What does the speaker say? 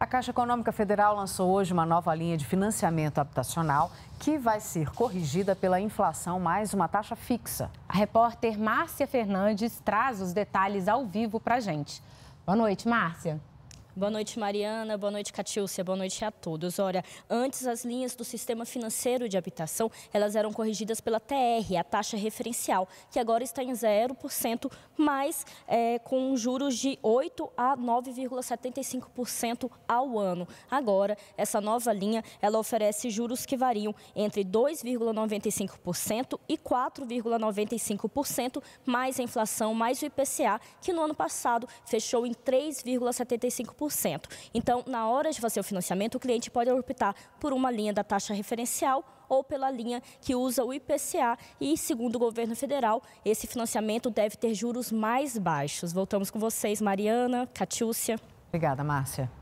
A Caixa Econômica Federal lançou hoje uma nova linha de financiamento habitacional que vai ser corrigida pela inflação mais uma taxa fixa. A repórter Márcia Fernandes traz os detalhes ao vivo para a gente. Boa noite, Márcia. Boa noite, Mariana. Boa noite, Catiúcia. Boa noite a todos. Olha, antes as linhas do sistema financeiro de habitação, elas eram corrigidas pela TR, a taxa referencial, que agora está em 0%, mas é, com juros de 8% a 9,75% ao ano. Agora, essa nova linha, ela oferece juros que variam entre 2,95% e 4,95%, mais a inflação, mais o IPCA, que no ano passado fechou em 3,75%. Então, na hora de fazer o financiamento, o cliente pode optar por uma linha da taxa referencial ou pela linha que usa o IPCA e, segundo o governo federal, esse financiamento deve ter juros mais baixos. Voltamos com vocês, Mariana, Catiúcia. Obrigada, Márcia.